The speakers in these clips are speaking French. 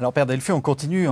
Alors, Père Delphi, on continue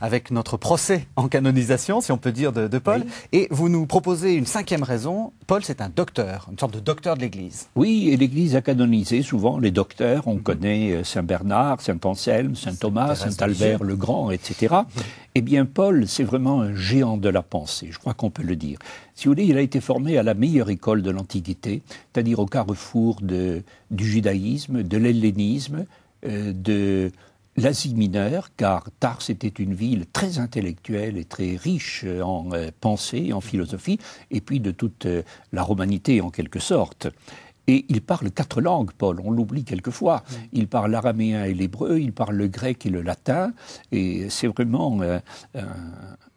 avec notre procès en canonisation, si on peut dire, de, Paul. Et vous nous proposez une cinquième raison. Paul, c'est un docteur, une sorte de docteur de l'Église. Oui, et l'Église a canonisé souvent les docteurs. On connaît euh, Saint Bernard, Saint Anselme, Saint Thomas, Saint Albert le Grand, etc. Eh bien, Paul, c'est vraiment un géant de la pensée, je crois qu'on peut le dire. Si vous voulez, il a été formé à la meilleure école de l'Antiquité, c'est-à-dire au carrefour du judaïsme, de l'hellénisme, euh, de l'Asie mineure, car Tars était une ville très intellectuelle et très riche en euh, pensée, en philosophie, et puis de toute euh, la romanité en quelque sorte. Et il parle quatre langues, Paul, on l'oublie quelquefois. Il parle l'araméen et l'hébreu, il parle le grec et le latin, et c'est vraiment euh,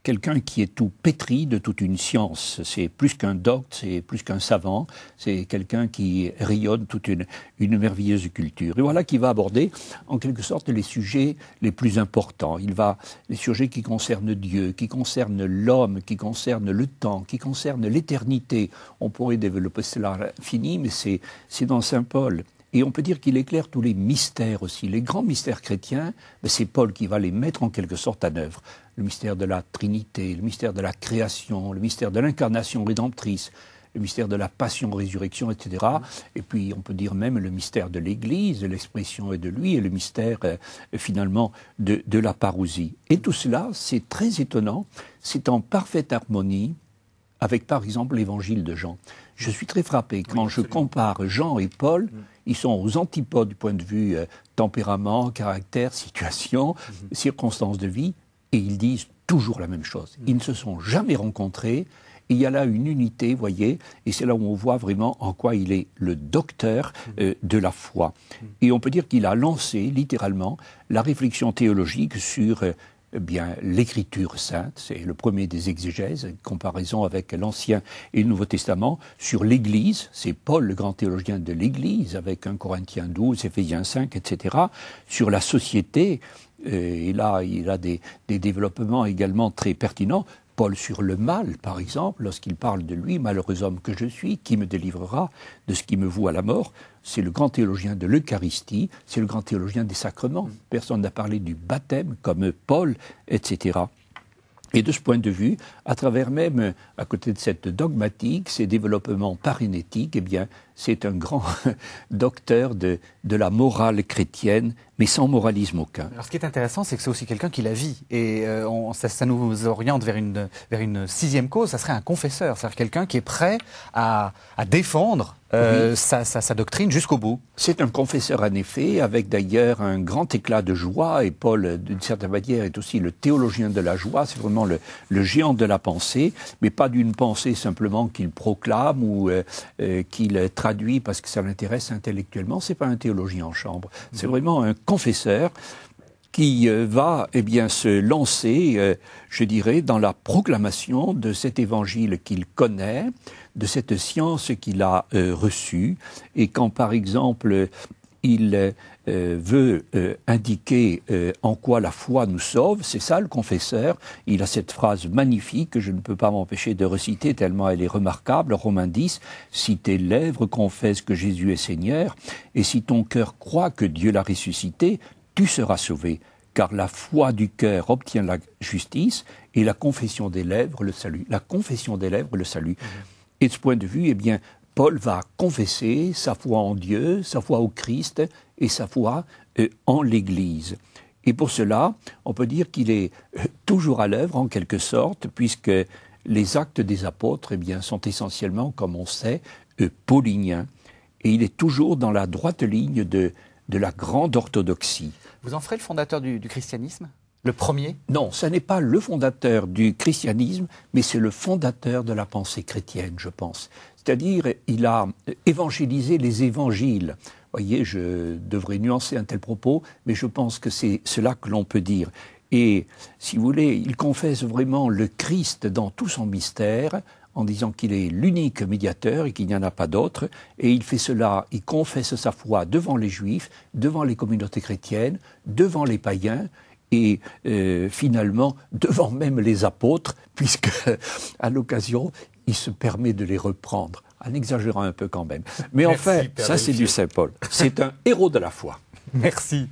quelqu'un qui est tout pétri de toute une science. C'est plus qu'un docte, c'est plus qu'un savant, c'est quelqu'un qui rayonne toute une, merveilleuse culture. Et voilà qui va aborder en quelque sorte les sujets les plus importants. Il va les sujets qui concernent Dieu, qui concernent l'homme, qui concernent le temps, qui concernent l'éternité. On pourrait développer cela à l'infini, mais c'est dans Saint Paul. Et on peut dire qu'il éclaire tous les mystères aussi. Les grands mystères chrétiens, Mais ben, c'est Paul qui va les mettre en quelque sorte à œuvre. Le mystère de la Trinité, le mystère de la création, le mystère de l'incarnation rédemptrice, le mystère de la passion, résurrection, etc. Et puis on peut dire même le mystère de l'Église, l'expression est de lui, et le mystère euh, finalement de, la parousie. Et tout cela, c'est très étonnant, c'est en parfaite harmonie avec par exemple l'évangile de Jean. Je suis très frappé quand je compare Jean et Paul. Mm. Ils sont aux antipodes du point de vue euh, tempérament, caractère, situation, mhm. circonstances de vie, et ils disent toujours la même chose. Mhm. Ils ne se sont jamais rencontrés. Et il y a là une unité, voyez, et c'est là où on voit vraiment en quoi il est le docteur mhm. euh, de la foi. Et on peut dire qu'il a lancé, littéralement, la réflexion théologique sur euh, eh bien, l'écriture sainte, c'est le premier des exégèses, en comparaison avec l'Ancien et le Nouveau Testament, sur l'Église, c'est Paul, le grand théologien de l'Église, avec 1 Corinthiens 12, Éphésiens 5, etc., sur la société, euh, et là, il a des développements également très pertinents Paul sur le mal, par exemple, lorsqu'il parle de lui, malheureux homme que je suis, qui me délivrera de ce qui me voue à la mort C'est le grand théologien de l'Eucharistie, c'est le grand théologien des sacrements. Personne n'a parlé du baptême comme Paul, etc. Et de ce point de vue, à travers même, à côté de cette dogmatique, ces développements parinétiques, eh bien, c'est un grand docteur de, de, la morale chrétienne, mais sans moralisme aucun. Alors ce qui est intéressant, c'est que c'est aussi quelqu'un qui la vit. Et euh, ça, nous oriente vers une, vers une sixième cause, ça serait un confesseur, c'est-à-dire quelqu'un qui est prêt à, à défendre euh, sa, sa, doctrine jusqu'au bout. C'est un confesseur en effet, avec d'ailleurs un grand éclat de joie, et Paul, d'une certaine manière, est aussi le théologien de la joie, c'est vraiment le, le, géant de la pensée, mais pas d'une pensée simplement qu'il proclame ou euh, qu'il traduit parce que ça l'intéresse intellectuellement. C'est pas un théologien en chambre. C'est mhm. vraiment un confesseur qui euh, va eh bien se lancer, euh, je dirais, dans la proclamation de cet évangile qu'il connaît, de cette science qu'il a euh, reçue, et quand par exemple il euh, veut euh, indiquer euh, en quoi la foi nous sauve, c'est ça le confesseur. Il a cette phrase magnifique que je ne peux pas m'empêcher de reciter tellement elle est remarquable, Romains 10, si tes lèvres confessent que Jésus est Seigneur, et si ton cœur croit que Dieu l'a ressuscité, tu seras sauvé, car la foi du cœur obtient la justice, et la confession des lèvres le salut. La confession des lèvres le salut. Mmh. Et de ce point de vue, eh bien, Paul va confesser sa foi en Dieu, sa foi au Christ et sa foi euh, en l'Église. Et pour cela, on peut dire qu'il est euh, toujours à l'œuvre en quelque sorte, puisque les actes des apôtres eh bien, sont essentiellement, comme on sait, euh, pauliniens. Et il est toujours dans la droite ligne de, la grande orthodoxie. Vous en ferez le fondateur du christianisme le premier Non, ce n'est pas le fondateur du christianisme, mais c'est le fondateur de la pensée chrétienne, je pense. C'est-à-dire, il a évangélisé les évangiles. Vous Voyez, je devrais nuancer un tel propos, mais je pense que c'est cela que l'on peut dire. Et, si vous voulez, il confesse vraiment le Christ dans tout son mystère, en disant qu'il est l'unique médiateur et qu'il n'y en a pas d'autre. Et il fait cela, il confesse sa foi devant les juifs, devant les communautés chrétiennes, devant les païens et euh, finalement devant même les apôtres, puisque à l'occasion, il se permet de les reprendre, en exagérant un peu quand même. Mais enfin, ça c'est du Saint Paul. C'est un héros de la foi. Merci.